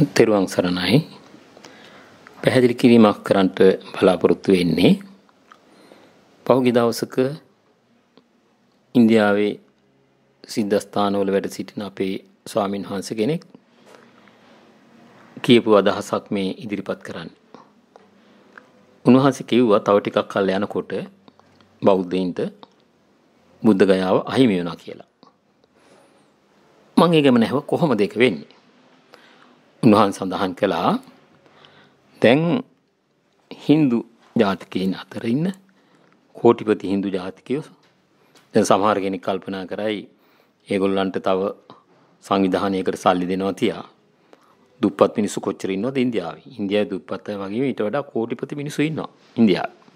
තෙරුවන් සරණයි පැහැදිලි කිරීමක් කරන්නට බලාපොරොත්තු වෙන්නේ පහුගි දවසක ඉන්දියාවේ සිද්ධස්ථානවල වැඩ සිටින අපේ ස්වාමින් වහන්ස කෙනෙක් කියපු අදහසක් මේ ඉදිරිපත් කරන්න උන්වහන්සේ කිව්වා තව ටිකක් කල් යනකොට බෞද්ධයින්ට බුද්ධ ගයාව අහිමි වුණා කියලා මං ඒ ගැම නැහව කොහොමද ඒක වෙන්නේ උන්වහන් සඳහන් කළා දැන් හින්දු ජාතිකයින් අතර ඉන්න කෝටිපති හින්දු ජාතිකයෝ දැන් සමහර කෙනෙක් කල්පනා කරයි ඒගොල්ලන්ට තව සංවිධානයකට සල්ලි දෙනවා තියා දුප්පත් මිනිස්සු කොච්චර ඉන්නවද ඉන්දියාවේ ඉන්දියාවේ දුප්පත් අය වගේම ඊට වඩා කෝටිපති මිනිස්සු ඉන්නවා ඉන්දියාවේ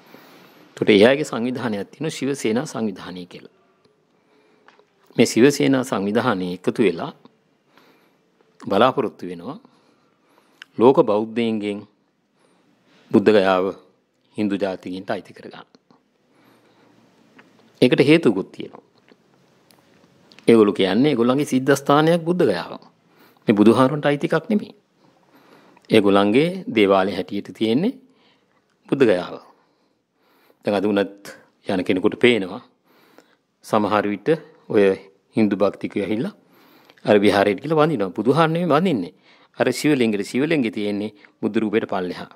එතකොට එයාගේ සංවිධානයක් තියෙනවා ශිවසේනා සංවිධානය කියලා මේ ශිවසේනා සංවිධානය එකතු වෙලා බලාපොරොත්තු වෙනවා ලෝක බෞද්ධයන්ගෙන් බුද්ධගයාව හින්දු ජාතිකින්ට අයිති කරගන්න. එකට හේතුකුත් තියෙනවා. ඒගොලු කියන්නේ ගොල්ලන්ගේ සිද්ධස්ථානයක් බුද්ධගයාව මේ බුදුහාරුන්ට අයිතිකක් නෙමේ. ඒගොලන්ගේ දේවාලය හැටියට තියෙන්නේ බුද්ධගයාව. දැන් අද වුණත් යන කෙනෙකුට පේනවා සමහර විට ඔය හින්දු භක්තිකයෝ ඇහිලා අර විහාරයට කියලා වඳිනවා. බුදුහාරණෙම වඳින්නේ. අර සිවලින්ගෙට සිවලින්ගෙ තියෙන්නේ බුදුරූපයට පල්ලෙහා.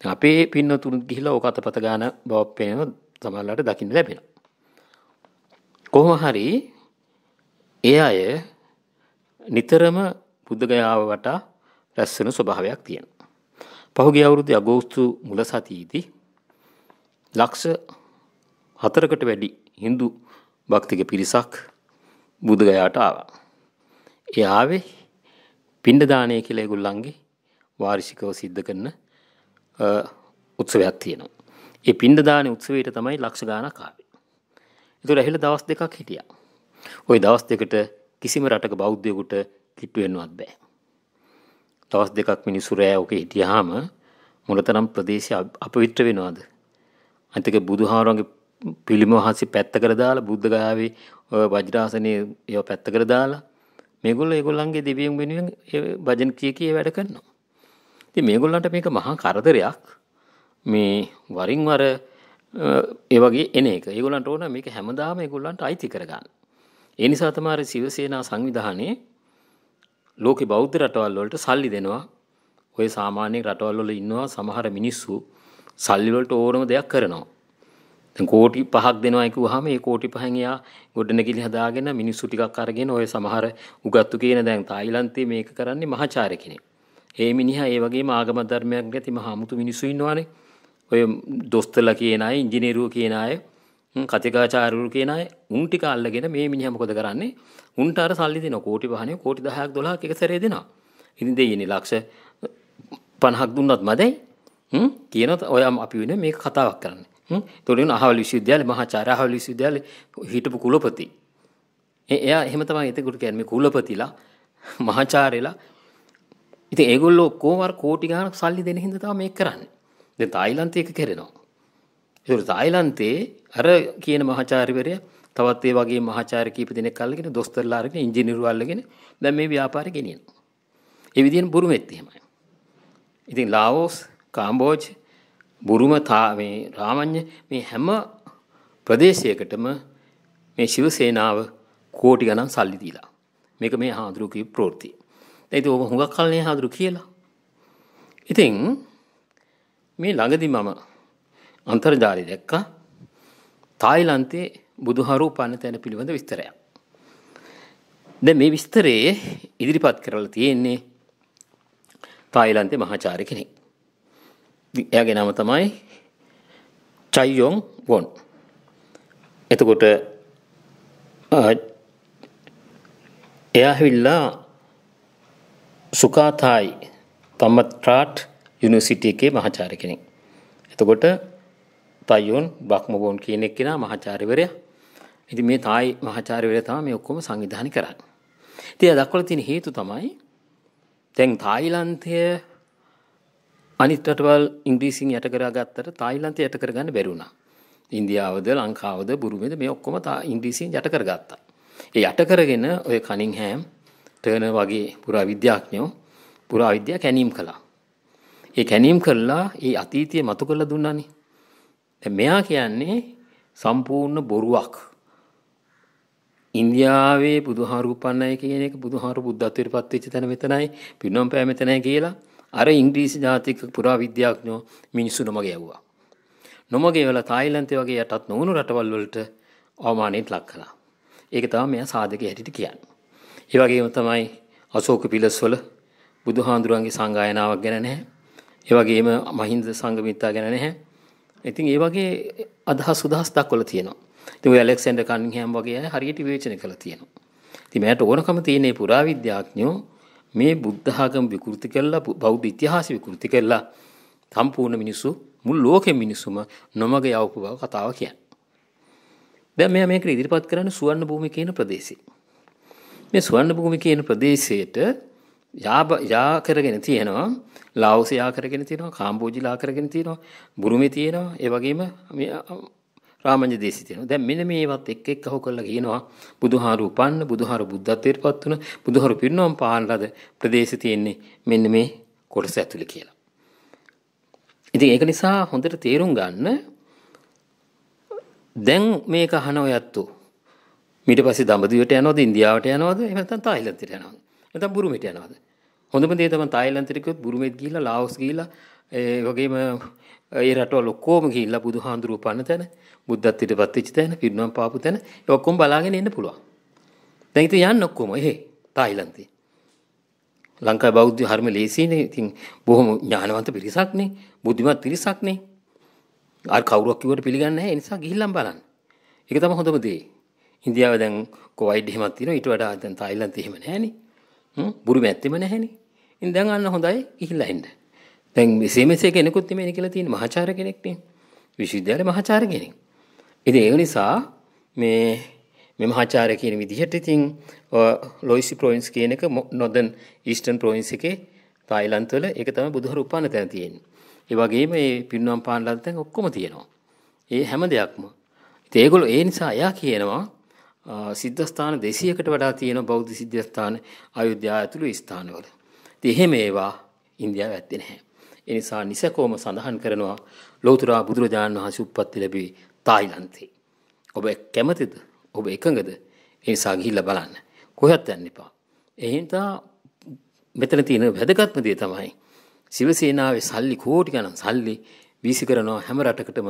දැන් අපේ පින්නතුන් ගිහිලා ඕක අතපත ගන්න බවක් පේනව සමහරලාට දකින්න ලැබෙනවා. කොහොම හරි ඒ අය නිතරම බුද්ධ ගයාව වටා රැස් වෙන ස්වභාවයක් තියෙනවා. පහුගිය අවුරුද්දේ අගෝස්තු මුල සතියේදී ලක්ෂ 4කට වැඩි Hindu භක්තික පිරිසක් බුදුගයාට ආවා. ඒ ආවේ පිණ්ඩදානය කියලා ඒගොල්ලන්ගේ වාර්ෂිකව සිද්ධ කරන උත්සවයක් තියෙනවා. ඒ පිණ්ඩදාන උත්සවයට තමයි ලක්ෂ ගානක් ආවේ. ඒතර ඇහිලා දවස් දෙකක් හිටියා. ওই දවස් දෙකට කිසිම රටක බෞද්ධයෙකුට කිට්ටු වෙන්නවත් බෑ. දවස් දෙකක් මිනිස්සු රෑ ඔකේ හිටියාම මොනතරම් ප්‍රදේශය අපවිත්‍ර වෙනවද? අනිතක බුදුහාරන්ගේ පිළිම වහන්සේ පැත්තකට දාලා බුද්ධ ගයාවේ වජ්‍රාසනයේ ඒව පැත්තකට දාලා මේගොල්ල ඒගොල්ලන්ගේ දෙවියන් වෙනුවෙන් භජන කිය කිය වැඩ කරනවා. ඉතින් මේගොල්ලන්ට මේක මහා කරදරයක්. මේ වරින් වර ඒ වගේ එන එක. ඒගොල්ලන්ට ඕන මේක හැමදාම ඒගොල්ලන්ට අයිති කරගන්න. ඒ නිසා තමයි සිවසේනා සංවිධානයේ ලෝක බෞද්ධ රටවල් වලට සල්ලි දෙනවා. ඔය සාමාන්‍ය රටවල් වල ඉන්නවා සමහර මිනිස්සු සල්ලි වලට ඕනම දෙයක් කරනවා. කෝටි පහක් දෙනවා කිව්වහම ඒ කෝටි පහෙන් එයා ගොඩනැගිලි හදාගෙන මිනිස්සු ටිකක් අරගෙන ඔය සමහර උගත්තු කියන දැන් තායිලන්තයේ මේක කරන්නේ මහාචාර්ය කෙනෙක්. ඒ මිනිහා ඒ වගේම ආගම ධර්මයක් නැති මහා අමුතු මිනිස්සු ඉන්නවනේ. ඔය දොස්තරලා කියන අය, ඉංජිනේරුවෝ කියන අය, කතිකාචාර්යවරු කියන අය උන් ටික අල්ලගෙන මේ මිනිහා මොකද කරන්නේ? උන්ට අර සල්ලි දෙනවා කෝටි පහනේ කෝටි 10ක් 12ක් එක සැරේ දෙනවා. ඉතින් දෙයියනේ ලක්ෂ 50ක් දුන්නත් මදයි. හ්ම් කියනවා ඔය අපි වෙන මේක කතාවක් කරන්නේ. තොලින් අහවල් විශ්වවිද්‍යාලය මහාචාර්ය අහවල් විශ්වවිද්‍යාලේ හිටපු කුලපති. එයා එහෙම තමයි එතකොට කියන්නේ මේ කුලපතිලා මහාචාර්යලා ඉතින් ඒගොල්ලෝ ඔක්කොම කෝටි ගාණක් සල්ලි දෙන හින්දා තමයි මේක කරන්නේ. දැන් තායිලන්තේ එක කරනවා. ඒතකොට තායිලන්තේ අර කියන මහාචාර්යවරයා තවත් ඒ වගේ මහාචාර්ය කීප දෙනෙක් අල්ලගෙන දොස්තරලා අරගෙන ඉංජිනේරු අල්ලගෙන දැන් මේ ව්‍යාපාරේ ගෙනියනවා. ඒ විදිහෙන් බුරුමෙත් එහෙමයි. ඉතින් ලාඕස්, කාම්බෝජ්, බුරුමතා මේ රාමඤ්ඤ මේ හැම ප්‍රදේශයකටම මේ ශිවසේනාව කෝටි ගණන් සල්ලි දීලා. මේක මේ හාදුරු කියපු ප්‍රවෘත්ති. ඒත් ඕක හුඟක් කල්නේ හාදුරු කියලා. ඉතින් මේ ළඟදී මම අන්තර්ජාලය දැක්කා තායිලන්තයේ බුදුහරු උපන්න තැන පිළිබඳ විස්තරයක්. දැන් මේ විස්තරයේ ඉදිරිපත් කරලා තියෙන්නේ තායිලන්තේ මහාචාර්ය කෙනෙක්. එයාගේ නම තමයි චයියොන් ගොන් එතකොට එයාහිල්ලා සුකාතායි තම්මත්‍රාට් යුනිසිටිය එකේ මහචාර කෙනෙක් එතකොට තයියොන් බක්මගෝන් කියනෙක් කෙන මහචාරිවරය ඉති මේ තායි මහචාරිවරය තම මේ ඔක්කොම සංවිධානි කරන්න තිය දක්වල තින හේතු තමයි තැන් තායිලන්තය අනිත් රටවල් ඉංග්‍රීසින් යට කරා ගත්තට තායිලන්තය යට කරගන්න බැරි වුණා. ඉන්දියාවද ලංකාවද බුරුමෙද මේ ඔක්කොම තා ඉංග්‍රීසින් යට කරගත්තා. ඒ යට කරගෙන ඔය කණින් හෑම් ටර්න වගේ පුරා විද්‍යාඥයෝ පුරා විද්‍යා කැනීම් කළා. ඒ කැනීම් කරලා ඒ අතීතය මතු කරලා දුන්නනේ. මෙයා කියන්නේ සම්පූර්ණ බොරුවක්. ඉන්දියාවේ බුදුහාරු උපන්නයි කියන එක බුදුහාරු බුද්ධත්වයට පත්වෙච්ච තැන මෙතනයි පින්නම් පෑ මෙතනයි කියලා අර ඉංග්‍රීසි ජාතික පුරාවිද්‍යාඥෝ මිනිස්සු නොමග යව්වා. නොමගේ වෙලා තායිලන්තය වගේ යටත් නොවුණු රටවල් වලට අවමානයට ලක් කළා. ඒක තමයි මෙයා සාධක හැටියට කියන්නේ. ඒ වගේම තමයි අශෝක පිලස්වල බුදුහාඳුරන්ගේ සංගායනාවක් ගැන නැහැ. ඒ වගේම මහින්ද සංගමිත්තා ගැන නැහැ. ඉතින් ඒ වගේ අදහස් උදහස් දක්වලා තියෙනවා. ඉතින් ඔය ඇලෙක්සැන්ඩර් කන්නින්ගෑම් වගේ අය හරියට විවේචනය කළා තියෙනවා. ඉතින් මෑට ඕනකම තියෙන පුරාවිද්‍යාඥයෝ මේ බුද්ධාගම විකෘති කරලා බෞද්ධ ඉතිහාසය විකෘති කරලා සම්පූර්ණ මිනිස්සු මුල් ලෝකෙ මිනිස්සුම නොමග යවපු බව කතාව කියන්න. දැන් මෙයා මේක ඉදිරිපත් කරන්නේ සුවන්න භූමිය කියන ප්‍රදේශේ. මේ සුවන්න භූමිය කියන ප්‍රදේශයට යාබ යා කරගෙන තියෙනවා ලාවෝස යා කරගෙන තියෙනවා කාම්බෝජි ලා කරගෙන තියෙනවා බුරුමේ තියෙනවා ඒ වගේම රාමඤ්ඤ දේශි තියෙනවා. දැන් මෙන්න මේවත් එක් එක් අහු කරලා කියනවා බුදුහාරු උපන්න, බුදුහාරු බුද්ධත්වයට පත් වුණ, බුදුහාරු පිරිනොම් පාන ලද ප්‍රදේශ තියෙන්නේ මෙන්න මේ කොටස ඇතුලේ කියලා. ඉතින් ඒක නිසා හොඳට තේරුම් ගන්න දැන් මේක අහන ඔයත්තු ඊට පස්සේ දඹදිවට යනවද ඉන්දියාවට යනවද එහෙම නැත්නම් තායිලන්තයට යනවද නැත්නම් බුරුමෙට යනවද හොඳම දේ තමයි තායිලන්තෙට ගියොත් බුරුමෙත් ගිහිල්ලා ලාඕස් ගිහිල්ලා ඒ වගේම ඒ රටවල ඔක්කොම ගිහිල්ලා බුදුහාඳුරුව පන්න තැන බුද්ධත්වයට පත්වෙච්ච තැන පිරිනම් පාපු තැන ඒ ඔක්කොම බලාගෙන ඉන්න පුළුවන්. දැන් ඉතින් යන්න ඔක්කොම එහෙ තායිලන්තේ. ලංකාවේ බෞද්ධ ධර්ම ලේසියනේ. ඉතින් බොහොම ඥානවන්ත පිරිසක්නේ. බුද්ධිමත් පිරිසක්නේ. අර කවුරුවක් කිව්වට පිළිගන්නේ නැහැ. ඒ නිසා ගිහිල්ලාම බලන්න. ඒක තමයි හොඳම දේ. ඉන්දියාව දැන් කොවයිඩ් එහෙමත් තියෙනවා. ඊට වඩා දැන් තායිලන්තේ එහෙම නැහැනේ. හ්ම් බුරුම ඇත්තෙම නැහැනේ. ඉතින් දැන් අන්න හොඳයි ගිහිල්ලා එන්න. දැන් මෙසේ මෙසේ කෙනෙකුත් නෙමෙයි කියලා තියෙන මහාචාර්ය කෙනෙක් නේ. විශ්වවිද්‍යාලේ මහාචාර්ය කෙනෙක්. ඉතින් ඒ නිසා මේ මේ මහාචාර්ය කියන විදිහට ඉතින් ලොයිසි ප්‍රොවින්ස් කියන එක නොදන් ඊස්ටර්න් ප්‍රොවින්ස් එකේ තායිලන්ත වල ඒක තමයි බුදුහරු උපන්න තැන තියෙන්නේ. ඒ වගේම මේ පින්නම් පාන්ලත් දැන් ඔක්කොම තියෙනවා. ඒ හැම දෙයක්ම. ඉතින් ඒගොල්ලෝ ඒ නිසා එයා කියනවා සිද්ධස්ථාන 200කට වඩා තියෙන බෞද්ධ සිද්ධස්ථාන අයුධ්‍යාව ඇතුළු ස්ථානවල. ඉතින් එහෙම ඒවා ඉන්දියාවේ ඇත්තේ නැහැ. එනිසා නිසකෝම සඳහන් කරනවා ලෝතුරා බුදුරජාණන් වහන්සේ උප්පත්ති ලැබුවේ තායිලන්තේ. ඔබ කැමතිද? ඔබ එකඟද? ඒ නිසා ගිහිල්ලා බලන්න. කොහෙවත් යන්න එපා. එහෙනම් මෙතන තියෙන වැදගත්ම දේ තමයි සිවසේනාවේ සල්ලි කෝටි ගණන් සල්ලි වීසි කරනවා හැම රටකටම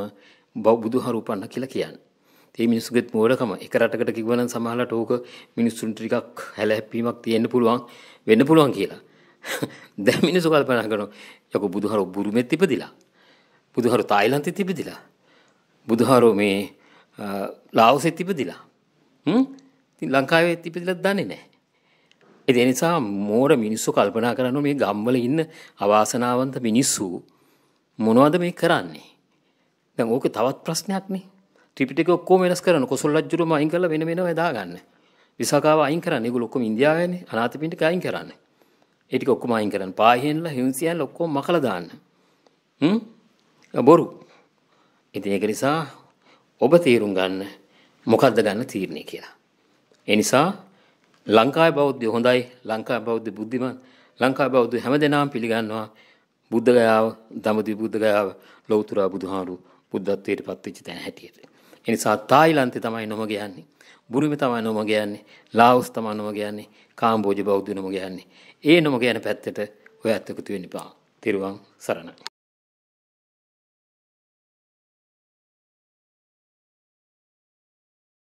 බුදුහරු උපන්න කියලා කියන්නේ. ඒ මිනිස්සුගෙත් මෝඩකම එක රටකට කිව්වනම් සමහරවිට ඕක මිනිස්සුන්ට ටිකක් හැලහැප්පීමක් තියෙන්න පුළුවන් වෙන්න පුළුවන් කියලා. දැන් මිනිස්සු කල්පනා කරනවා යකෝ බුදුහාරු බුරුමෙත් ඉපදිලා. බුදුහාරු තායිලන්තෙත් ඉපදිලා. බුදුහාරු මේ ලා오스ෙත් ඉපදිලා. හ්ම්? ඉතින් ලංකාවේ ඉපදිලාද දන්නේ නැහැ. ඒ නිසා මෝර මිනිස්සු කල්පනා කරනවා මේ ගම්වල ඉන්න අවාසනාවන්ත මිනිස්සු මොනවද මේ කරන්නේ? දැන් ඕක තවත් ප්‍රශ්නයක් නේ. ත්‍රිපිටක ඔක්කොම වෙනස් කරන කොසල් රජුරම අයින් කරලා වෙන වෙනම දාගන්න. විසකාව අයින් කරන්නේ ඒගොල්ලෝ ඔක්කොම ඉන්දියාවේනේ අනාථපිණ්ඩික අයින් කරන්නේ. ඒ ටික ඔක්කොම අයින් කරන්න. පාහියන්ලා හිංසියන්ලා ඔක්කොම මකලා දාන්න. හ්ම්? බොරු. ඉතින් ඒක නිසා ඔබ තීරුම් ගන්න මොකද්ද ගන්න තීරණය කියලා. ඒ නිසා ලංකාවේ බෞද්ධය හොඳයි. ලංකාවේ බෞද්ධ බුද්ධිමත්. ලංකාවේ බෞද්ධ හැමදෙනාම පිළිගන්නවා බුද්ධ ගයාව, දඹදිව බුද්ධ ගයාව, ලෞතර බුදුහාරු බුද්ධත්වයට පත්වෙච්ච තැන හැටියට. ඒ නිසා තායිලන්තේ තමයි නොමග යන්නේ. බුරුමි තමයි නොම කියන්නේ ලාවස් තමයි නොම කියන්නේ කාම්බෝජ බෞද්ධ නොම කියන්නේ ඒ නොම කියන පැත්තට ඔය අත්කුතු වෙන්න එපා තෙරුවන් සරණයි